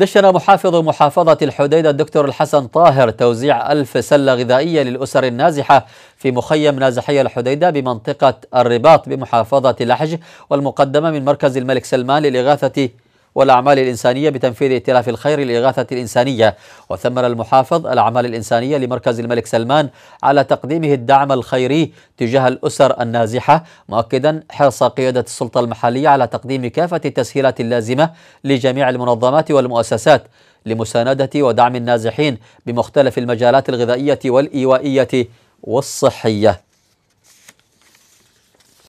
دشن محافظ محافظة الحديدة الدكتور الحسن طاهر توزيع ألف سلة غذائية للأسر النازحة في مخيم نازحي الحديدة بمنطقة الرباط بمحافظة لحج والمقدمة من مركز الملك سلمان للإغاثة والأعمال الإنسانية بتنفيذ ائتلاف الخير للإغاثة الإنسانية وثمر المحافظ الأعمال الإنسانية لمركز الملك سلمان على تقديمه الدعم الخيري تجاه الأسر النازحة مؤكدا حرص قيادة السلطة المحلية على تقديم كافة التسهيلات اللازمة لجميع المنظمات والمؤسسات لمساندة ودعم النازحين بمختلف المجالات الغذائية والإيوائية والصحية